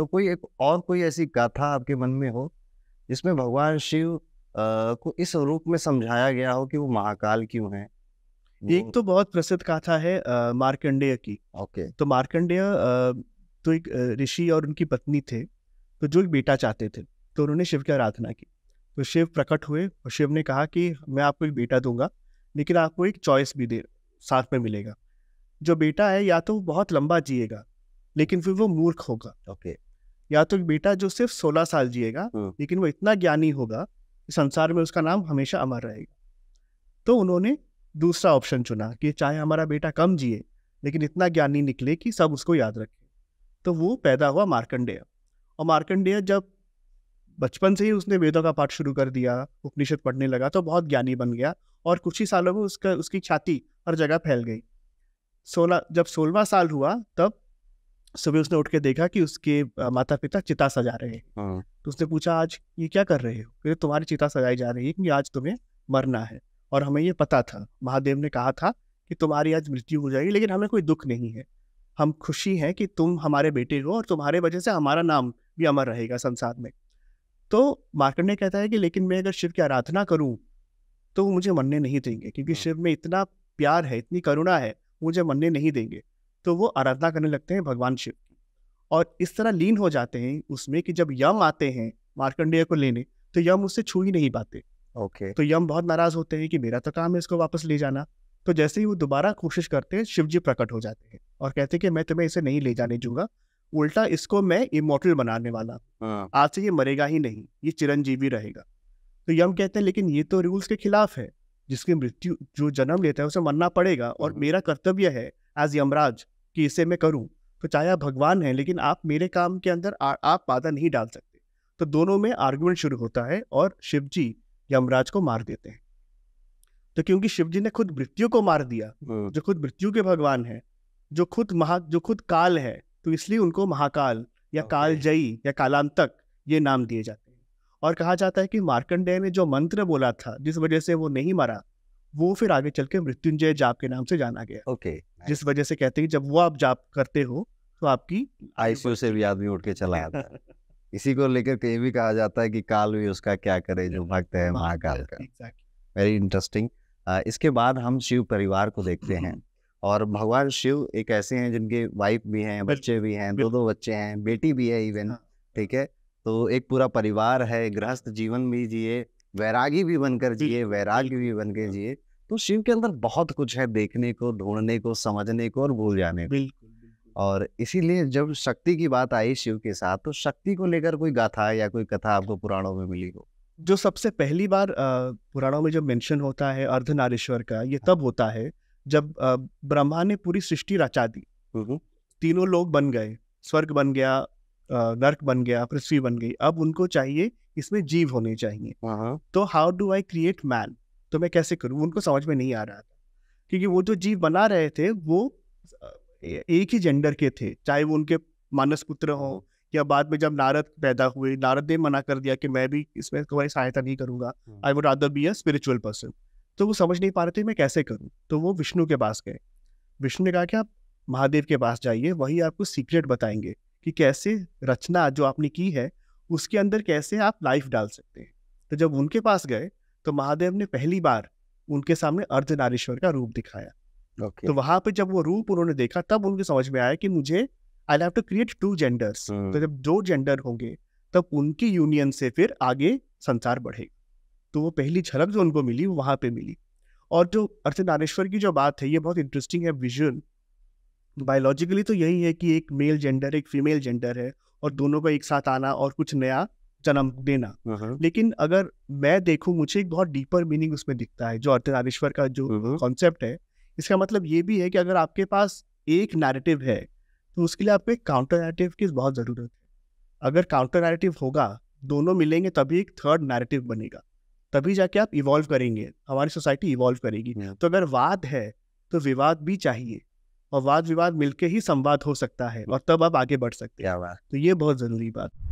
तो कोई एक और कोई ऐसी गाथा आपके मन में हो जिसमें भगवान शिव आ, को इस रूप में समझाया गया हो कि वो महाकाल क्यों है एक तो बहुत प्रसिद्ध गाथा है मार्कंडेय की ओके तो मार्कंडेय तो एक ऋषि और उनकी पत्नी थे तो जो एक बेटा चाहते थे तो उन्होंने शिव की आराधना की तो शिव प्रकट हुए और शिव ने कहा कि मैं आपको एक बेटा दूंगा लेकिन आपको एक चॉइस भी दे साथ में मिलेगा जो बेटा है या तो बहुत लंबा जिएगा लेकिन फिर वो मूर्ख होगा ओके okay. या तो बेटा जो सिर्फ सोलह साल जिएगा हाँ। लेकिन वो इतना ज्ञानी होगा कि संसार में उसका नाम हमेशा अमर रहेगा तो उन्होंने दूसरा ऑप्शन चुना कि चाहे हमारा बेटा कम जिए लेकिन इतना ज्ञानी निकले कि सब उसको याद रखें तो वो पैदा हुआ मार्कंडेय और मार्कंडेय जब बचपन से ही उसने वेदों का पाठ शुरू कर दिया उपनिषद पढ़ने लगा तो बहुत ज्ञानी बन गया और कुछ ही सालों में उसका उसकी छाती हर जगह फैल गई सोलह जब सोलवा साल हुआ तब सुबह उसने उठ के देखा कि उसके माता पिता चिता सजा रहे हैं हाँ। तो उसने पूछा आज ये क्या कर रहे हो फिर तुम्हारी चिता सजाई जा रही है क्योंकि आज तुम्हें मरना है और हमें ये पता था महादेव ने कहा था कि तुम्हारी आज मृत्यु हो जाएगी लेकिन हमें कोई दुख नहीं है हम खुशी हैं कि तुम हमारे बेटे हो और तुम्हारे वजह से हमारा नाम भी अमर रहेगा संसार में तो ने कहता है कि लेकिन मैं अगर शिव की आराधना करूँ तो वो मुझे मरने नहीं देंगे क्योंकि हाँ। शिव में इतना प्यार है इतनी करुणा है मुझे मरने नहीं देंगे तो वो आराधना करने लगते हैं भगवान शिव की और इस तरह लीन हो जाते हैं उसमें कि जब यम आते हैं मार्कंडेय को लेने तो यम उससे छू ही नहीं पाते ओके तो यम बहुत नाराज होते हैं कि मेरा तो काम है इसको वापस ले जाना तो जैसे ही वो दोबारा कोशिश करते हैं शिव जी प्रकट हो जाते हैं और कहते हैं कि मैं तुम्हें इसे नहीं ले जाने दूंगा उल्टा इसको मैं इमोटल बनाने वाला हाँ। आज से ये मरेगा ही नहीं ये चिरंजीवी रहेगा तो यम कहते हैं लेकिन ये तो रूल्स के खिलाफ है जिसकी मृत्यु जो जन्म लेता है उसे मरना पड़ेगा और हाँ। मेरा कर्तव्य है एज यमराज कि इसे मैं करूँ तो चाहे आप भगवान हैं लेकिन आप मेरे काम के अंदर आ, आप बाधा नहीं डाल सकते तो दोनों में आर्गुमेंट शुरू होता है और शिव जी यमराज को मार देते हैं तो क्योंकि शिव जी ने खुद मृत्यु को मार दिया हम्म। जो खुद मृत्यु के भगवान है जो खुद महा जो खुद काल है तो इसलिए उनको महाकाल या कालजयी या कालांतक ये नाम दिए जाते हैं और कहा जाता है कि मार्कंडेय ने जो मंत्र बोला था जिस वजह से वो नहीं मरा वो फिर आगे चल के मृत्युंजय जाप के नाम से जाना गया ओके okay, जिस वजह से कहते हैं जब वो आप जाप करते हो तो आपकी आईसीयू से भी आदमी उठ के चला आता है इसी को लेकर कहीं भी कहा जाता है कि काल भी उसका क्या करे जो भक्त है महाकाल का वेरी इंटरेस्टिंग इसके बाद हम शिव परिवार को देखते हैं और भगवान शिव एक ऐसे हैं जिनके वाइफ भी हैं बच्चे भी हैं दो दो बच्चे हैं बेटी भी है इवन हाँ। ठीक है तो एक पूरा परिवार है गृहस्थ जीवन भी जिए वैरागी भी बनकर जिए वैराग्य भी बन के हाँ। जिए तो शिव के अंदर बहुत कुछ है देखने को ढूंढने को समझने को और भूल जाने को और इसीलिए जब शक्ति की बात आई शिव के साथ तो शक्ति को लेकर कोई गाथा या कोई कथा आपको पुराणों में मिली हो जो सबसे पहली बार पुराणों में जब मेंशन होता है अर्धनारेश्वर का ये हाँ। तब होता है जब ब्रह्मा ने पूरी सृष्टि रचा दी तीनों लोग बन गए स्वर्ग बन गया नर्क बन गया पृथ्वी बन गई अब उनको चाहिए इसमें जीव होने चाहिए हाँ, हाँ। तो how do I create man तो मैं कैसे करूँ उनको समझ में नहीं आ रहा था क्योंकि वो जो जीव बना रहे थे वो एक ही जेंडर के थे चाहे वो उनके मानस पुत्र हो या बाद में जब नारद पैदा हुए नारद ने मना कर दिया कि मैं भी इसमें तुम्हारी सहायता नहीं करूंगा I would rather be a spiritual person तो वो समझ नहीं पा रहे थे मैं कैसे करूँ तो वो विष्णु के पास गए विष्णु ने कहा कि आप महादेव के पास जाइए वही आपको सीक्रेट बताएंगे कि कैसे रचना जो आपने की है उसके अंदर कैसे आप लाइफ डाल सकते हैं तो जब उनके पास गए तो महादेव ने पहली बार उनके सामने अर्धनारीश्वर का रूप दिखाया okay. तो वहां पर जब वो रूप उन्होंने देखा तब उनके समझ में आया कि मुझे I have to create two genders तो हम्म। जब दो जेंडर होंगे तब उनकी यूनियन से फिर आगे संसार बढ़ेगा तो वो पहली झलक जो उनको मिली वो वहां पे मिली और जो अर्धनारेश्वर की जो बात है ये बहुत इंटरेस्टिंग है विजुअल बायोलॉजिकली तो यही है कि एक मेल जेंडर एक फीमेल जेंडर है और दोनों का एक साथ आना और कुछ नया जन्म देना हाँ, हाँ। लेकिन अगर मैं देखूँ मुझे एक बहुत डीपर मीनिंग उसमें दिखता है जो अर्थनारेश्वर का जो कॉन्सेप्ट हम्म, हम्म। है इसका मतलब ये भी है कि अगर आपके पास एक नैरेटिव है तो उसके लिए आपको एक काउंटर नैरेटिव की बहुत ज़रूरत है अगर काउंटर नैरेटिव होगा दोनों मिलेंगे तभी एक थर्ड नैरेटिव बनेगा तभी जाके आप इवॉल्व करेंगे हमारी सोसाइटी इवॉल्व करेगी हाँ। तो अगर वाद है तो विवाद भी चाहिए और वाद विवाद मिलके ही संवाद हो सकता है और तब आप आगे बढ़ सकते हैं तो ये बहुत जरूरी बात